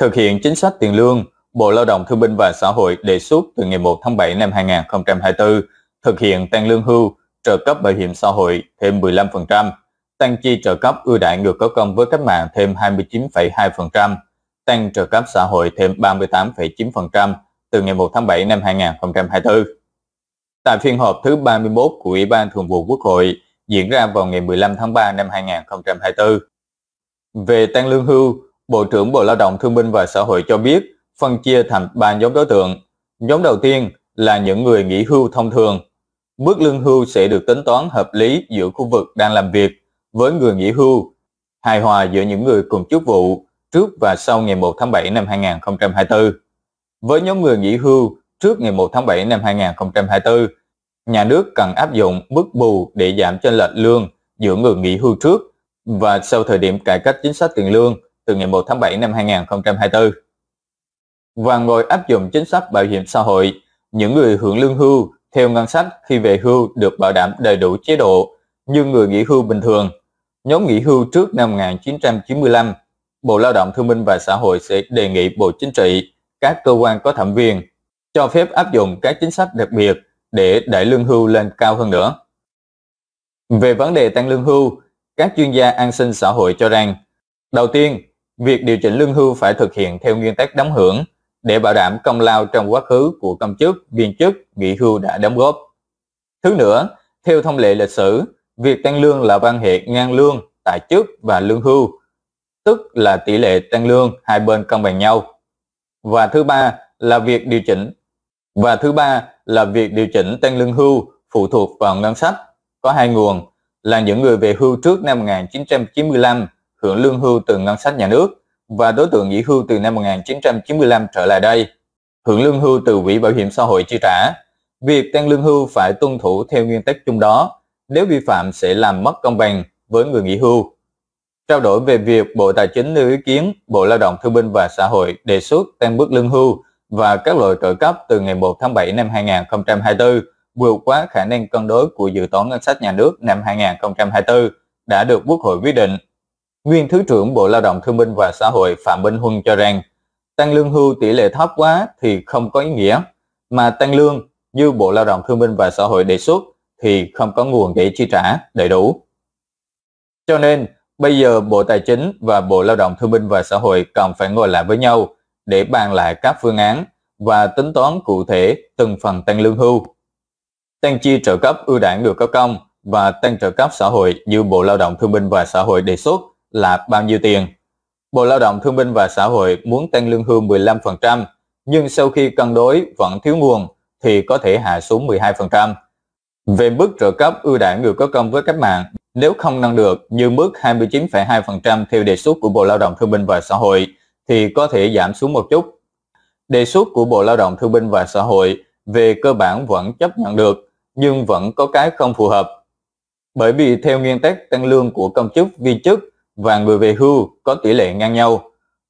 Thực hiện chính sách tiền lương, Bộ Lao động Thương binh và Xã hội đề xuất từ ngày 1 tháng 7 năm 2024 thực hiện tăng lương hưu, trợ cấp bảo hiểm xã hội thêm 15%, tăng chi trợ cấp ưu đại người có công với cách mạng thêm 29,2%, tăng trợ cấp xã hội thêm 38,9% từ ngày 1 tháng 7 năm 2024. Tại phiên họp thứ 31 của Ủy ban Thường vụ Quốc hội diễn ra vào ngày 15 tháng 3 năm 2024, về tăng lương hưu, Bộ trưởng Bộ Lao động Thương binh và Xã hội cho biết phân chia thành 3 nhóm đối tượng. Nhóm đầu tiên là những người nghỉ hưu thông thường. Mức lương hưu sẽ được tính toán hợp lý giữa khu vực đang làm việc với người nghỉ hưu, hài hòa giữa những người cùng chức vụ trước và sau ngày 1 tháng 7 năm 2024. Với nhóm người nghỉ hưu trước ngày 1 tháng 7 năm 2024, nhà nước cần áp dụng mức bù để giảm chênh lệch lương giữa người nghỉ hưu trước và sau thời điểm cải cách chính sách tiền lương từ ngày 1 tháng 7 năm 2024. Và ngồi áp dụng chính sách bảo hiểm xã hội, những người hưởng lương hưu theo ngân sách khi về hưu được bảo đảm đầy đủ chế độ như người nghỉ hưu bình thường. Nhóm nghỉ hưu trước năm 1995, Bộ Lao động Thương minh và Xã hội sẽ đề nghị Bộ Chính trị, các cơ quan có thẩm quyền cho phép áp dụng các chính sách đặc biệt để đẩy lương hưu lên cao hơn nữa. Về vấn đề tăng lương hưu, các chuyên gia an sinh xã hội cho rằng, đầu tiên, việc điều chỉnh lương hưu phải thực hiện theo nguyên tắc đóng hưởng để bảo đảm công lao trong quá khứ của công chức, viên chức, nghỉ hưu đã đóng góp. Thứ nữa, theo thông lệ lịch sử, việc tăng lương là quan hệ ngang lương, tại chức và lương hưu, tức là tỷ lệ tăng lương hai bên công bằng nhau. Và thứ ba là việc điều chỉnh và thứ ba là việc điều chỉnh tăng lương hưu phụ thuộc vào ngân sách có hai nguồn là những người về hưu trước năm 1995 hưởng lương hưu từ ngân sách nhà nước và đối tượng nghỉ hưu từ năm 1995 trở lại đây, hưởng lương hưu từ quỹ bảo hiểm xã hội chi trả. Việc tăng lương hưu phải tuân thủ theo nguyên tắc chung đó, nếu vi phạm sẽ làm mất công bằng với người nghỉ hưu. Trao đổi về việc Bộ Tài chính nêu ý kiến Bộ Lao động Thương binh và Xã hội đề xuất tăng mức lương hưu và các loại trợ cấp từ ngày 1 tháng 7 năm 2024 vượt quá khả năng cân đối của dự toán ngân sách nhà nước năm 2024 đã được Quốc hội quyết định. Nguyên Thứ trưởng Bộ Lao động Thương binh và Xã hội Phạm Minh Huân cho rằng, tăng lương hưu tỷ lệ thấp quá thì không có ý nghĩa, mà tăng lương như Bộ Lao động Thương binh và Xã hội đề xuất thì không có nguồn để chi trả đầy đủ. Cho nên, bây giờ Bộ Tài chính và Bộ Lao động Thương binh và Xã hội cần phải ngồi lại với nhau để bàn lại các phương án và tính toán cụ thể từng phần tăng lương hưu. Tăng chi trợ cấp ưu đãi người có công và tăng trợ cấp xã hội như Bộ Lao động Thương binh và Xã hội đề xuất là bao nhiêu tiền. Bộ Lao động Thương binh và Xã hội muốn tăng lương hưu 15%, nhưng sau khi cân đối vẫn thiếu nguồn thì có thể hạ xuống 12%. Về mức trợ cấp ưu đãi người có công với cách mạng, nếu không nâng được như mức 29,2% theo đề xuất của Bộ Lao động Thương binh và Xã hội thì có thể giảm xuống một chút. Đề xuất của Bộ Lao động Thương binh và Xã hội về cơ bản vẫn chấp nhận được, nhưng vẫn có cái không phù hợp. Bởi vì theo nguyên tắc tăng lương của công chức viên chức và người về hưu có tỷ lệ ngang nhau.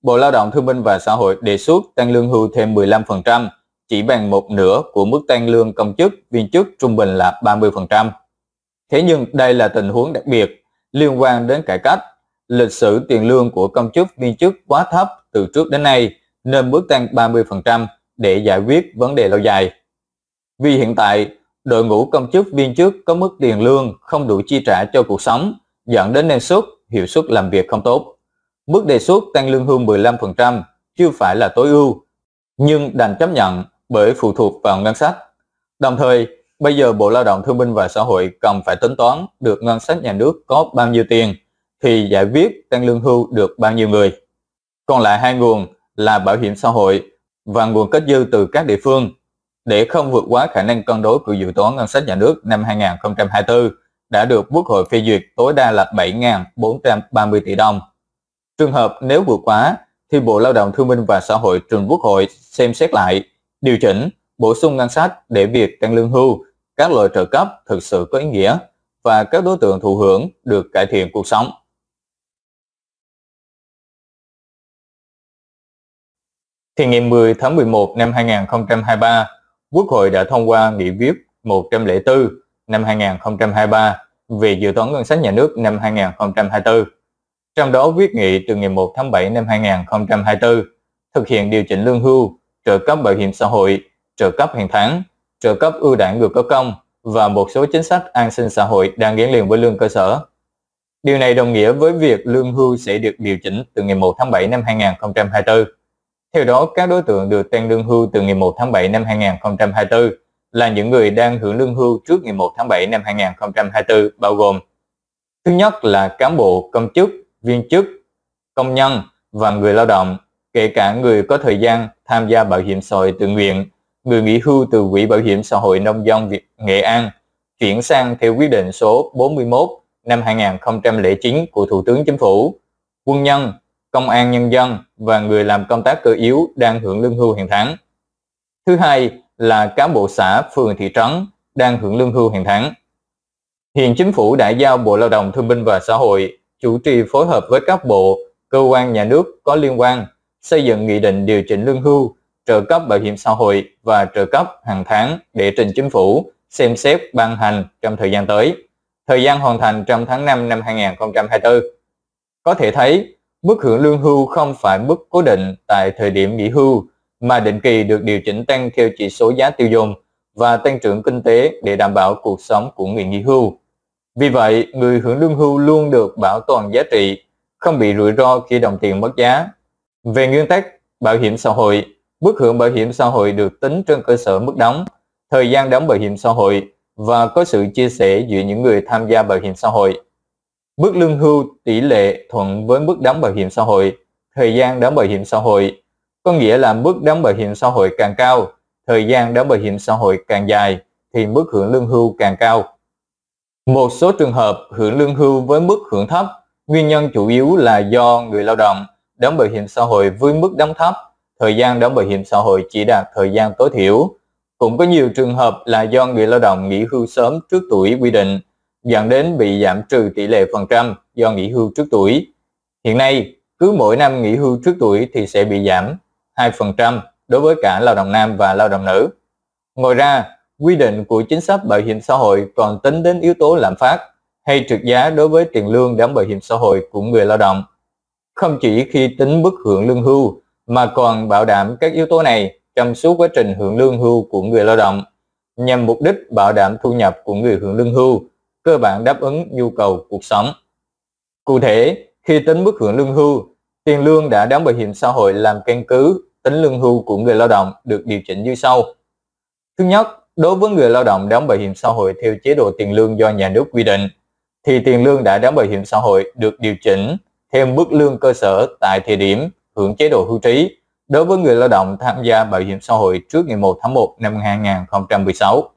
Bộ Lao động Thương binh và Xã hội đề xuất tăng lương hưu thêm 15%, chỉ bằng một nửa của mức tăng lương công chức, viên chức trung bình là 30%. Thế nhưng đây là tình huống đặc biệt liên quan đến cải cách. Lịch sử tiền lương của công chức, viên chức quá thấp từ trước đến nay nên bước tăng 30% để giải quyết vấn đề lâu dài. Vì hiện tại, đội ngũ công chức viên chức có mức tiền lương không đủ chi trả cho cuộc sống, dẫn đến năng suất hiệu suất làm việc không tốt. Mức đề xuất tăng lương hưu 15% chưa phải là tối ưu, nhưng đành chấp nhận bởi phụ thuộc vào ngân sách. Đồng thời, bây giờ Bộ Lao động Thương binh và Xã hội cần phải tính toán được ngân sách nhà nước có bao nhiêu tiền thì giải quyết tăng lương hưu được bao nhiêu người. Còn lại hai nguồn là bảo hiểm xã hội và nguồn kết dư từ các địa phương để không vượt quá khả năng cân đối của dự toán ngân sách nhà nước năm 2024 đã được Quốc hội phê duyệt tối đa là 7.430 tỷ đồng. Trường hợp nếu vượt quá, thì Bộ Lao động Thương minh và Xã hội trình Quốc hội xem xét lại, điều chỉnh, bổ sung ngân sách để việc tăng lương hưu, các loại trợ cấp thực sự có ý nghĩa và các đối tượng thụ hưởng được cải thiện cuộc sống. Thì ngày 10 tháng 11 năm 2023, Quốc hội đã thông qua nghị quyết 104 năm 2023 về dự toán ngân sách nhà nước năm 2024, trong đó quyết nghị từ ngày 1 tháng 7 năm 2024 thực hiện điều chỉnh lương hưu, trợ cấp bảo hiểm xã hội, trợ cấp hàng tháng, trợ cấp ưu đãi người có công và một số chính sách an sinh xã hội đang gắn liền với lương cơ sở. Điều này đồng nghĩa với việc lương hưu sẽ được điều chỉnh từ ngày 1 tháng 7 năm 2024. Theo đó, các đối tượng được tăng lương hưu từ ngày 1 tháng 7 năm 2024 là những người đang hưởng lương hưu trước ngày 1 tháng 7 năm 2024 bao gồm Thứ nhất là cán bộ, công chức, viên chức, công nhân và người lao động, kể cả người có thời gian tham gia bảo hiểm xã hội tự nguyện, người nghỉ hưu từ Quỹ Bảo hiểm xã hội Nông dân Việt Nghệ An, chuyển sang theo quyết định số 41 năm 2009 của Thủ tướng Chính phủ, quân nhân, công an nhân dân và người làm công tác cơ yếu đang hưởng lương hưu hàng tháng. Thứ hai là cán bộ xã, phường, thị trấn đang hưởng lương hưu hàng tháng. Hiện chính phủ đã giao Bộ Lao động Thương binh và Xã hội chủ trì phối hợp với các bộ, cơ quan nhà nước có liên quan xây dựng nghị định điều chỉnh lương hưu, trợ cấp bảo hiểm xã hội và trợ cấp hàng tháng để trình chính phủ xem xét ban hành trong thời gian tới. Thời gian hoàn thành trong tháng 5 năm 2024. Có thể thấy, mức hưởng lương hưu không phải mức cố định tại thời điểm nghỉ hưu mà định kỳ được điều chỉnh tăng theo chỉ số giá tiêu dùng và tăng trưởng kinh tế để đảm bảo cuộc sống của người nghỉ hưu. Vì vậy, người hưởng lương hưu luôn được bảo toàn giá trị, không bị rủi ro khi đồng tiền mất giá. Về nguyên tắc, bảo hiểm xã hội, mức hưởng bảo hiểm xã hội được tính trên cơ sở mức đóng, thời gian đóng bảo hiểm xã hội và có sự chia sẻ giữa những người tham gia bảo hiểm xã hội. Mức lương hưu tỷ lệ thuận với mức đóng bảo hiểm xã hội, thời gian đóng bảo hiểm xã hội có nghĩa là mức đóng bảo hiểm xã hội càng cao, thời gian đóng bảo hiểm xã hội càng dài, thì mức hưởng lương hưu càng cao. Một số trường hợp hưởng lương hưu với mức hưởng thấp, nguyên nhân chủ yếu là do người lao động đóng bảo hiểm xã hội với mức đóng thấp, thời gian đóng bảo hiểm xã hội chỉ đạt thời gian tối thiểu. Cũng có nhiều trường hợp là do người lao động nghỉ hưu sớm trước tuổi quy định, dẫn đến bị giảm trừ tỷ lệ phần trăm do nghỉ hưu trước tuổi. Hiện nay, cứ mỗi năm nghỉ hưu trước tuổi thì sẽ bị giảm 2% đối với cả lao động nam và lao động nữ. Ngoài ra, quy định của chính sách bảo hiểm xã hội còn tính đến yếu tố lạm phát hay trượt giá đối với tiền lương đóng bảo hiểm xã hội của người lao động. Không chỉ khi tính mức hưởng lương hưu mà còn bảo đảm các yếu tố này trong suốt quá trình hưởng lương hưu của người lao động nhằm mục đích bảo đảm thu nhập của người hưởng lương hưu, cơ bản đáp ứng nhu cầu cuộc sống. Cụ thể, khi tính mức hưởng lương hưu, tiền lương đã đóng bảo hiểm xã hội làm căn cứ tính lương hưu của người lao động được điều chỉnh như sau. Thứ nhất, đối với người lao động đóng bảo hiểm xã hội theo chế độ tiền lương do nhà nước quy định, thì tiền lương đã đóng bảo hiểm xã hội được điều chỉnh thêm mức lương cơ sở tại thời điểm hưởng chế độ hưu trí đối với người lao động tham gia bảo hiểm xã hội trước ngày 1 tháng 1 năm 2016.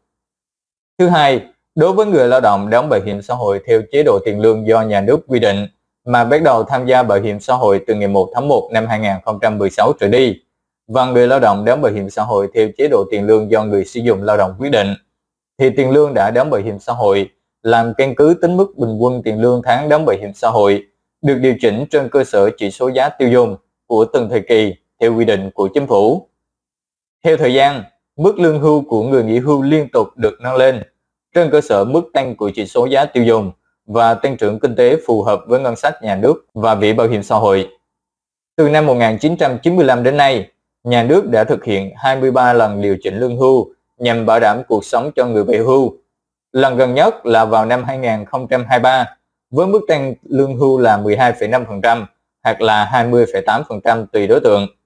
Thứ hai, đối với người lao động đóng bảo hiểm xã hội theo chế độ tiền lương do nhà nước quy định mà bắt đầu tham gia bảo hiểm xã hội từ ngày 1 tháng 1 năm 2016 trở đi và vâng, người lao động đóng bảo hiểm xã hội theo chế độ tiền lương do người sử dụng lao động quyết định, thì tiền lương đã đóng bảo hiểm xã hội làm căn cứ tính mức bình quân tiền lương tháng đóng bảo hiểm xã hội được điều chỉnh trên cơ sở chỉ số giá tiêu dùng của từng thời kỳ theo quy định của chính phủ. Theo thời gian, mức lương hưu của người nghỉ hưu liên tục được nâng lên trên cơ sở mức tăng của chỉ số giá tiêu dùng và tăng trưởng kinh tế phù hợp với ngân sách nhà nước và vị bảo hiểm xã hội. Từ năm 1995 đến nay, nhà nước đã thực hiện 23 lần điều chỉnh lương hưu nhằm bảo đảm cuộc sống cho người về hưu. Lần gần nhất là vào năm 2023 với mức tăng lương hưu là 12,5% hoặc là 20,8% tùy đối tượng.